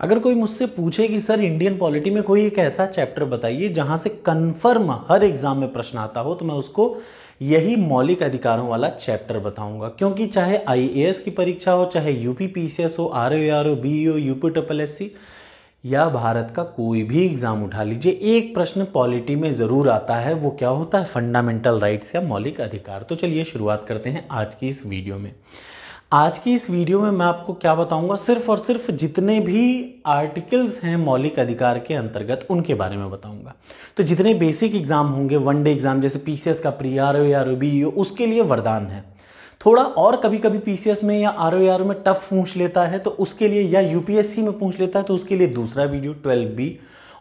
अगर कोई मुझसे पूछे कि सर इंडियन पॉलिटी में कोई एक ऐसा चैप्टर बताइए जहाँ से कन्फर्म हर एग्ज़ाम में प्रश्न आता हो तो मैं उसको यही मौलिक अधिकारों वाला चैप्टर बताऊंगा क्योंकि चाहे आई की परीक्षा हो चाहे U P P C S हो R O R O B O P triple S C या भारत का कोई भी एग्ज़ाम उठा लीजिए एक प्रश्न पॉलिटी में ज़रूर आता है वो क्या होता है फंडामेंटल राइट्स या मौलिक अधिकार तो चलिए शुरुआत करते हैं आज की इस वीडियो में आज की इस वीडियो में मैं आपको क्या बताऊंगा सिर्फ और सिर्फ जितने भी आर्टिकल्स हैं मौलिक अधिकार के अंतर्गत उनके बारे में बताऊंगा तो जितने बेसिक एग्ज़ाम होंगे वन डे एग्ज़ाम जैसे पीसीएस का pre R O R O B उसके लिए वरदान है थोड़ा और कभी कभी पीसीएस में या आर ओ आर ओ में टफ पूछ लेता है तो उसके लिए या यूपीएससी में पूछ लेता है तो उसके लिए दूसरा वीडियो ट्वेल्व बी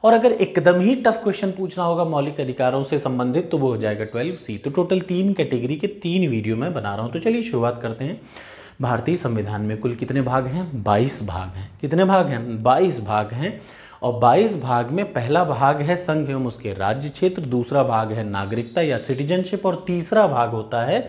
और अगर एकदम ही टफ क्वेश्चन पूछना होगा मौलिक अधिकारों से संबंधित तो वो हो जाएगा ट्वेल्व सी तो टोटल तीन कैटेगरी के तीन वीडियो मैं बना रहा हूँ तो चलिए शुरुआत करते हैं भारतीय संविधान में कुल कितने भाग हैं बाईस भाग हैं कितने भाग हैं बाईस भाग हैं और 22 भाग में पहला भाग है संघ एवं उसके राज्य क्षेत्र दूसरा भाग है नागरिकता या सिटीजनशिप और तीसरा भाग होता है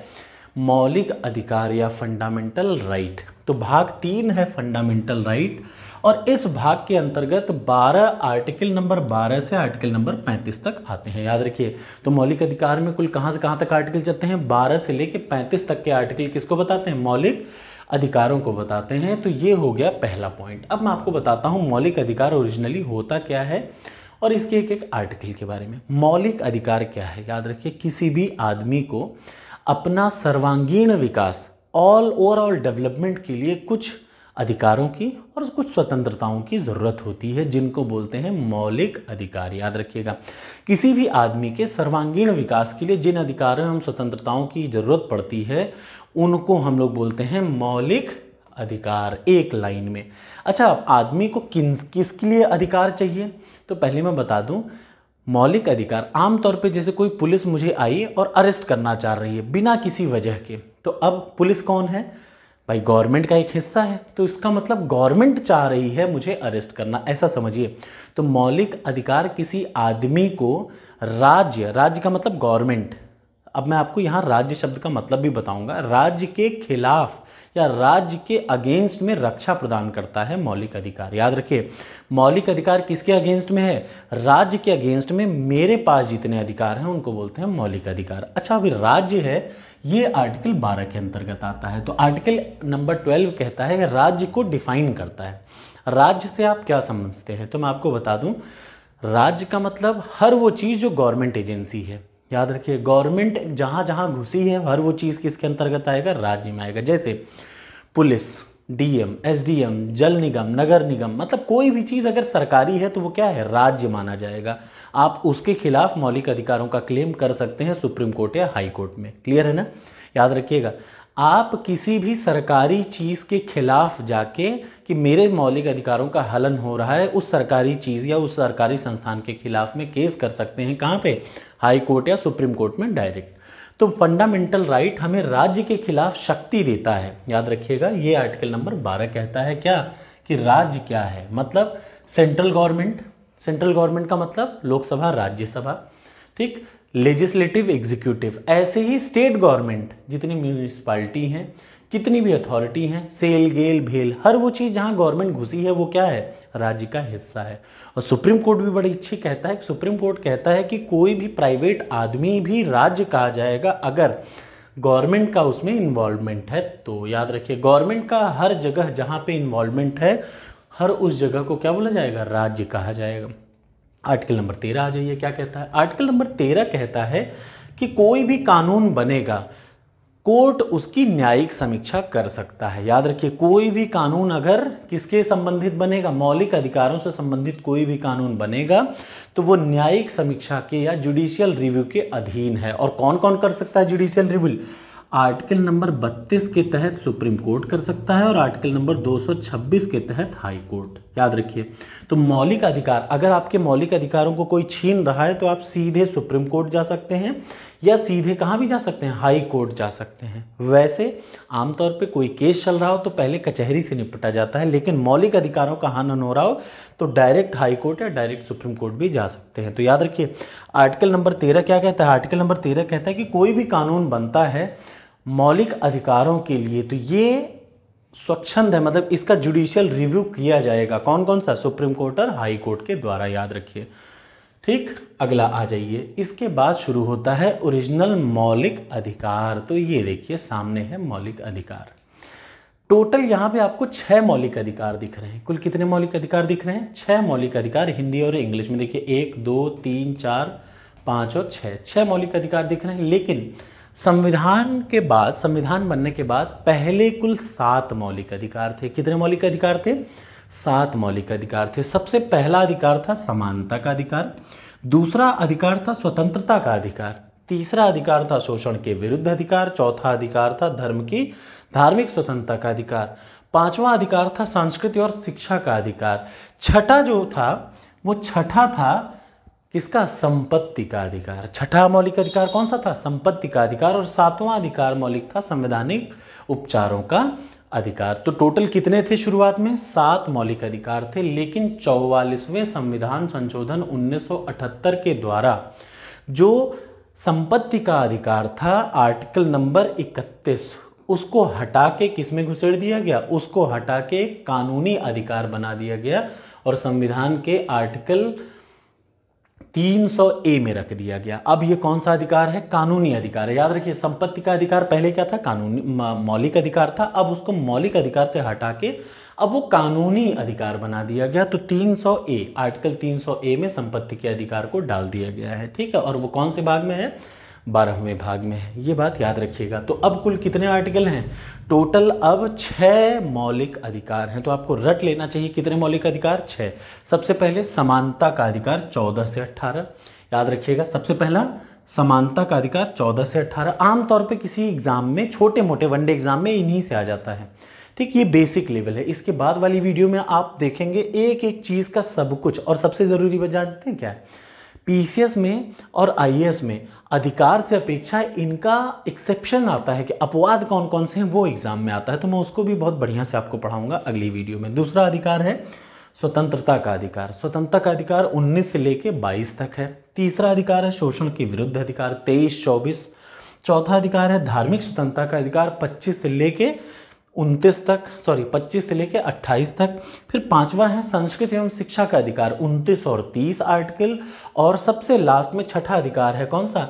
मौलिक अधिकार या फंडामेंटल राइट तो भाग तीन है फंडामेंटल राइट और इस भाग के अंतर्गत 12 आर्टिकल नंबर 12 से आर्टिकल नंबर 35 तक आते हैं याद रखिए तो मौलिक अधिकार में कुल कहाँ से कहाँ तक आर्टिकल चलते हैं 12 से लेके 35 तक के आर्टिकल किसको बताते हैं मौलिक अधिकारों को बताते हैं तो ये हो गया पहला पॉइंट अब मैं आपको बताता हूँ मौलिक अधिकार ओरिजिनली होता क्या है और इसके एक एक आर्टिकल के बारे में मौलिक अधिकार क्या है याद रखिए किसी भी आदमी को अपना सर्वांगीण विकास ऑल ओवरऑल डेवलपमेंट के लिए कुछ अधिकारों की और कुछ स्वतंत्रताओं की ज़रूरत होती है जिनको बोलते हैं मौलिक अधिकार याद रखिएगा किसी भी आदमी के सर्वांगीण विकास के लिए जिन अधिकारों एवं स्वतंत्रताओं की ज़रूरत पड़ती है उनको हम लोग बोलते हैं मौलिक अधिकार एक लाइन में अच्छा आदमी को किन किसके लिए अधिकार चाहिए तो पहले मैं बता दूं मौलिक अधिकार आमतौर पे जैसे कोई पुलिस मुझे आई और अरेस्ट करना चाह रही है बिना किसी वजह के तो अब पुलिस कौन है भाई गवर्नमेंट का एक हिस्सा है तो इसका मतलब गवर्नमेंट चाह रही है मुझे अरेस्ट करना ऐसा समझिए तो मौलिक अधिकार किसी आदमी को राज्य राज्य का मतलब गवर्नमेंट अब मैं आपको यहाँ राज्य शब्द का मतलब भी बताऊंगा राज्य के खिलाफ या राज्य के अगेंस्ट में रक्षा प्रदान करता है मौलिक अधिकार याद रखिए मौलिक अधिकार किसके अगेंस्ट में है राज्य के अगेंस्ट में मेरे पास जितने अधिकार हैं उनको बोलते हैं मौलिक अधिकार अच्छा अभी राज्य है ये आर्टिकल 12 के अंतर्गत आता है तो आर्टिकल नंबर 12 कहता है राज्य को डिफाइन करता है राज्य से आप क्या समझते हैं तो मैं आपको बता दूँ राज्य का मतलब हर वो चीज़ जो गवर्नमेंट एजेंसी है याद रखिए गवर्नमेंट जहाँ जहाँ घुसी है हर वो चीज़ किसके अंतर्गत आएगा राज्य में आएगा जैसे पुलिस डीएम एसडीएम जल निगम नगर निगम मतलब कोई भी चीज़ अगर सरकारी है तो वो क्या है राज्य माना जाएगा आप उसके खिलाफ मौलिक अधिकारों का क्लेम कर सकते हैं सुप्रीम कोर्ट या हाई कोर्ट में क्लियर है ना याद रखिएगा आप किसी भी सरकारी चीज़ के खिलाफ जाके कि मेरे मौलिक अधिकारों का हलन हो रहा है उस सरकारी चीज़ या उस सरकारी संस्थान के खिलाफ में केस कर सकते हैं कहाँ पे हाई कोर्ट या सुप्रीम कोर्ट में डायरेक्ट तो फंडामेंटल राइट हमें राज्य के खिलाफ शक्ति देता है याद रखिएगा ये आर्टिकल नंबर बारह कहता है क्या कि राज्य क्या है मतलब सेंट्रल गवर्नमेंट सेंट्रल गवर्नमेंट का मतलब लोकसभा राज्यसभा ठीक लेजिस्लेटिव एग्जीक्यूटिव ऐसे ही स्टेट गवर्नमेंट जितनी म्यूनिसपालिटी हैं कितनी भी अथॉरिटी हैं सेल गेल भेल हर वो चीज़ जहाँ गवर्नमेंट घुसी है वो क्या है राज्य का हिस्सा है और सुप्रीम कोर्ट भी बड़ी अच्छी कहता है सुप्रीम कोर्ट कहता है कि कोई भी प्राइवेट आदमी भी राज्य कहा जाएगा अगर गवर्नमेंट का उसमें इन्वॉल्वमेंट है तो याद रखिए गवर्नमेंट का हर जगह जहाँ पे इन्वॉल्वमेंट है हर उस जगह को क्या बोला जाएगा राज्य कहा जाएगा आर्टिकल नंबर तेरह आ जाइए क्या कहता है आर्टिकल नंबर तेरह कहता है कि कोई भी कानून बनेगा कोर्ट उसकी न्यायिक समीक्षा कर सकता है याद रखिए कोई भी कानून अगर किसके संबंधित बनेगा मौलिक अधिकारों से संबंधित कोई भी कानून बनेगा तो वो न्यायिक समीक्षा के या जुडिशियल रिव्यू के अधीन है और कौन कौन कर सकता है जुडिशियल रिव्यू आर्टिकल नंबर 32 के तहत सुप्रीम कोर्ट कर सकता है और आर्टिकल नंबर 226 के तहत हाई कोर्ट याद रखिए तो मौलिक अधिकार अगर आपके मौलिक अधिकारों को कोई छीन रहा है तो आप सीधे सुप्रीम कोर्ट जा सकते हैं या सीधे कहाँ भी जा सकते हैं हाई कोर्ट जा सकते हैं वैसे आमतौर पे कोई केस चल रहा हो तो पहले कचहरी से निपटा जाता है लेकिन मौलिक अधिकारों का हनन हो रहा हो तो डायरेक्ट हाई कोर्ट या डायरेक्ट सुप्रीम कोर्ट भी जा सकते हैं तो याद रखिए आर्टिकल नंबर तेरह क्या कहता है आर्टिकल नंबर तेरह कहता है कि कोई भी कानून बनता है मौलिक अधिकारों के लिए तो ये स्वच्छंद है मतलब इसका जुडिशियल रिव्यू किया जाएगा कौन कौन सा सुप्रीम कोर्ट और हाई कोर्ट के द्वारा याद रखिए ठीक अगला आ जाइए इसके बाद शुरू होता है ओरिजिनल मौलिक अधिकार तो ये देखिए सामने है मौलिक अधिकार टोटल यहाँ पे आपको छह मौलिक अधिकार दिख रहे हैं कुल कितने मौलिक अधिकार दिख रहे हैं छह मौलिक अधिकार हिंदी और इंग्लिश में देखिए एक दो तीन चार पाँच और छः छः मौलिक अधिकार दिख रहे हैं लेकिन संविधान के बाद संविधान बनने के बाद पहले कुल सात मौलिक अधिकार थे कितने मौलिक अधिकार थे सात मौलिक अधिकार थे सबसे पहला अधिकार था समानता का अधिकार दूसरा अधिकार था स्वतंत्रता का अधिकार तीसरा अधिकार था शोषण के विरुद्ध अधिकार चौथा अधिकार था धर्म की धार्मिक स्वतंत्रता का अधिकार पांचवा अधिकार था संस्कृति और शिक्षा का अधिकार छठा जो था वो छठा था किसका संपत्ति का अधिकार छठा मौलिक अधिकार कौन सा था संपत्ति का अधिकार और सातवां अधिकार मौलिक था संवैधानिक उपचारों का अधिकार तो टोटल कितने थे शुरुआत में सात मौलिक अधिकार थे लेकिन चौवालीसवें संविधान संशोधन 1978 के द्वारा जो संपत्ति का अधिकार था आर्टिकल नंबर 31 उसको हटा के किस में घुसेड़ दिया गया उसको हटा के कानूनी अधिकार बना दिया गया और संविधान के आर्टिकल 300 ए में रख दिया गया अब ये कौन सा अधिकार है कानूनी अधिकार है याद रखिए संपत्ति का अधिकार पहले क्या था कानूनी मौलिक अधिकार था अब उसको मौलिक अधिकार से हटा के अब वो कानूनी अधिकार बना दिया गया तो 300 ए आर्टिकल 300 ए में संपत्ति के अधिकार को डाल दिया गया है ठीक है और वो कौन से भाग में है बारहवें भाग में है ये बात याद रखिएगा तो अब कुल कितने आर्टिकल हैं टोटल अब छः मौलिक अधिकार हैं तो आपको रट लेना चाहिए कितने मौलिक अधिकार छः सबसे पहले समानता का अधिकार चौदह से अट्ठारह याद रखिएगा सबसे पहला समानता का अधिकार चौदह से अट्ठारह आमतौर पर किसी एग्ज़ाम में छोटे मोटे वनडे एग्ज़ाम में इन्हीं से आ जाता है ठीक ये बेसिक लेवल है इसके बाद वाली वीडियो में आप देखेंगे एक एक चीज़ का सब कुछ और सबसे ज़रूरी बात जानते हैं क्या है पी में और आई में अधिकार से अपेक्षा इनका एक्सेप्शन आता है कि अपवाद कौन कौन से हैं वो एग्ज़ाम में आता है तो मैं उसको भी बहुत बढ़िया से आपको पढ़ाऊंगा अगली वीडियो में दूसरा अधिकार है स्वतंत्रता का अधिकार स्वतंत्रता का अधिकार 19 से लेके 22 तक है तीसरा अधिकार है शोषण के विरुद्ध अधिकार 23, 24, चौथा अधिकार है धार्मिक स्वतंत्रता का अधिकार 25 से लेके उनतीस तक सॉरी 25 से लेकर 28 तक फिर पांचवा है संस्कृत एवं शिक्षा का अधिकार 29 और 30 आर्टिकल और सबसे लास्ट में छठा अधिकार है कौन सा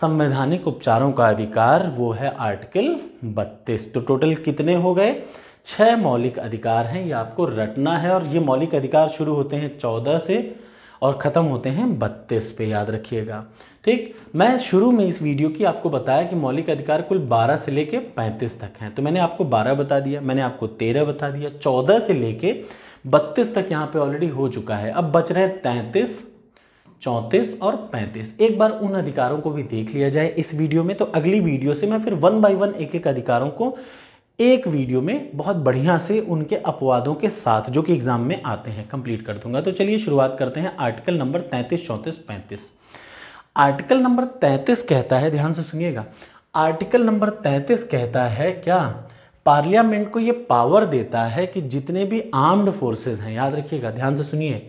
संवैधानिक उपचारों का अधिकार वो है आर्टिकल 32 तो टोटल कितने हो गए छः मौलिक अधिकार हैं ये आपको रटना है और ये मौलिक अधिकार शुरू होते हैं चौदह से और ख़त्म होते हैं बत्तीस पे याद रखिएगा ठीक मैं शुरू में इस वीडियो की आपको बताया कि मौलिक अधिकार कुल 12 से लेके 35 तक हैं तो मैंने आपको 12 बता दिया मैंने आपको 13 बता दिया 14 से लेके 32 तक यहाँ पे ऑलरेडी हो चुका है अब बच रहे हैं तैंतीस चौंतीस और पैंतीस एक बार उन अधिकारों को भी देख लिया जाए इस वीडियो में तो अगली वीडियो से मैं फिर वन बाई वन एक एक अधिकारों को एक वीडियो में बहुत बढ़िया से उनके अपवादों के साथ जो कि एग्जाम में आते हैं कंप्लीट कर दूंगा तो चलिए शुरुआत करते हैं आर्टिकल नंबर तैंतीस चौंतीस पैंतीस आर्टिकल नंबर तैंतीस कहता है ध्यान से सुनिएगा आर्टिकल नंबर तैंतीस कहता है क्या पार्लियामेंट को ये पावर देता है कि जितने भी आर्म्ड फोर्सेज हैं याद रखिएगा ध्यान से सुनिए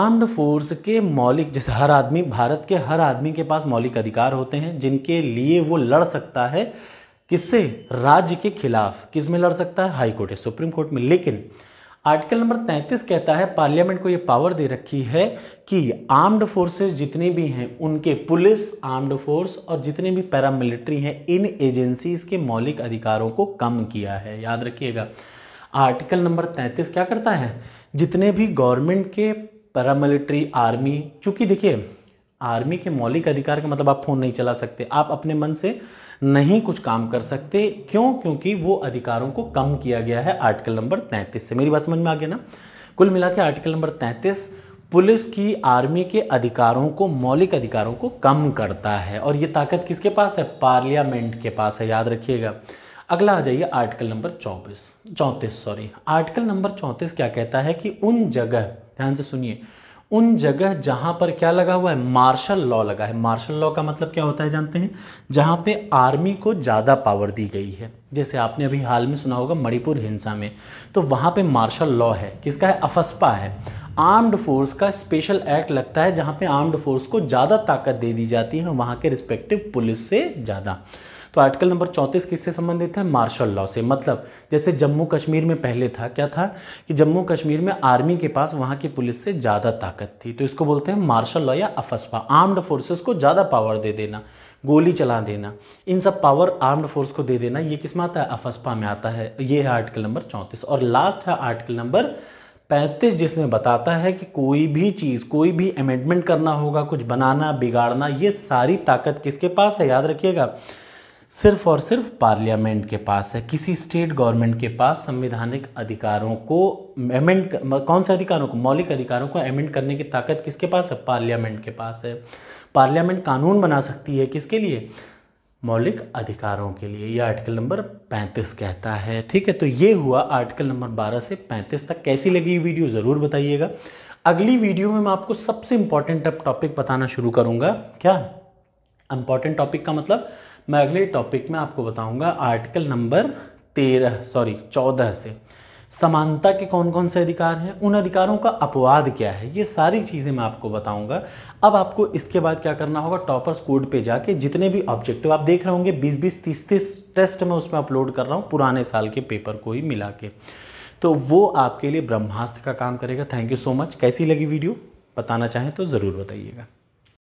आर्म्ड फोर्स के मौलिक जैसे हर आदमी भारत के हर आदमी के पास मौलिक अधिकार होते हैं जिनके लिए वो लड़ सकता है किससे राज्य के खिलाफ किस में लड़ सकता है हाई कोर्ट या सुप्रीम कोर्ट में लेकिन आर्टिकल नंबर 33 कहता है पार्लियामेंट को ये पावर दे रखी है कि आर्म्ड फोर्सेस जितने भी हैं उनके पुलिस आर्म्ड फोर्स और जितने भी पैरामिलिट्री हैं इन एजेंसीज के मौलिक अधिकारों को कम किया है याद रखिएगा आर्टिकल नंबर 33 क्या करता है जितने भी गवर्नमेंट के पैरामिलिट्री आर्मी चूंकि देखिए आर्मी के मौलिक अधिकार का मतलब आप फ़ोन नहीं चला सकते आप अपने मन से नहीं कुछ काम कर सकते क्यों क्योंकि वो अधिकारों को कम किया गया है आर्टिकल नंबर तैंतीस से मेरी बात समझ में आ गया ना कुल मिला के आर्टिकल नंबर तैंतीस पुलिस की आर्मी के अधिकारों को मौलिक अधिकारों को कम करता है और ये ताकत किसके पास है पार्लियामेंट के पास है याद रखिएगा अगला आ जाइए आर्टिकल नंबर चौबीस चौंतीस सॉरी आर्टिकल नंबर चौंतीस क्या कहता है कि उन जगह ध्यान से सुनिए उन जगह जहाँ पर क्या लगा हुआ है मार्शल लॉ लगा है मार्शल लॉ का मतलब क्या होता है जानते हैं जहाँ पे आर्मी को ज़्यादा पावर दी गई है जैसे आपने अभी हाल में सुना होगा मणिपुर हिंसा में तो वहाँ पे मार्शल लॉ है किसका है अफस्पा है आर्म्ड फोर्स का स्पेशल एक्ट लगता है जहाँ पे आर्म्ड फोर्स को ज़्यादा ताकत दे दी जाती है वहाँ के रिस्पेक्टिव पुलिस से ज़्यादा तो आर्टिकल नंबर चौंतीस किससे संबंधित है मार्शल लॉ से मतलब जैसे जम्मू कश्मीर में पहले था क्या था कि जम्मू कश्मीर में आर्मी के पास वहाँ की पुलिस से ज़्यादा ताकत थी तो इसको बोलते हैं मार्शल लॉ या अफस्पा आर्म्ड फोर्सेस को ज़्यादा पावर दे देना गोली चला देना इन सब पावर आर्म्ड फोर्स को दे देना ये किस में आता है अफस्पा में आता है ये है आर्टिकल नंबर चौंतीस और लास्ट है आर्टिकल नंबर पैंतीस जिसमें बताता है कि कोई भी चीज़ कोई भी अमेंडमेंट करना होगा कुछ बनाना बिगाड़ना ये सारी ताकत किसके पास है याद रखिएगा सिर्फ और सिर्फ पार्लियामेंट के पास है किसी स्टेट गवर्नमेंट के पास संविधानिक अधिकारों को अमेंड कौन से अधिकारों को मौलिक अधिकारों को अमेंड करने की ताकत किसके पास है पार्लियामेंट के पास है पार्लियामेंट कानून बना सकती है किसके लिए मौलिक अधिकारों के लिए यह आर्टिकल नंबर 35 कहता है ठीक है तो ये हुआ आर्टिकल नंबर 12 से 35 तक कैसी लगी ये वीडियो ज़रूर बताइएगा अगली वीडियो में मैं आपको सबसे इम्पॉर्टेंट टॉपिक बताना शुरू करूँगा क्या इम्पॉर्टेंट टॉपिक का मतलब मैं अगले टॉपिक में आपको बताऊंगा आर्टिकल नंबर तेरह सॉरी चौदह से समानता के कौन कौन से अधिकार हैं उन अधिकारों का अपवाद क्या है ये सारी चीज़ें मैं आपको बताऊंगा अब आपको इसके बाद क्या करना होगा टॉपर्स कोड पे जाके जितने भी ऑब्जेक्टिव आप देख रहे होंगे 20-20 30-30 टेस्ट में उसमें अपलोड कर रहा हूँ पुराने साल के पेपर को ही मिला के तो वो आपके लिए ब्रह्मास्त्र का काम करेगा थैंक यू सो मच कैसी लगी वीडियो बताना चाहें तो ज़रूर बताइएगा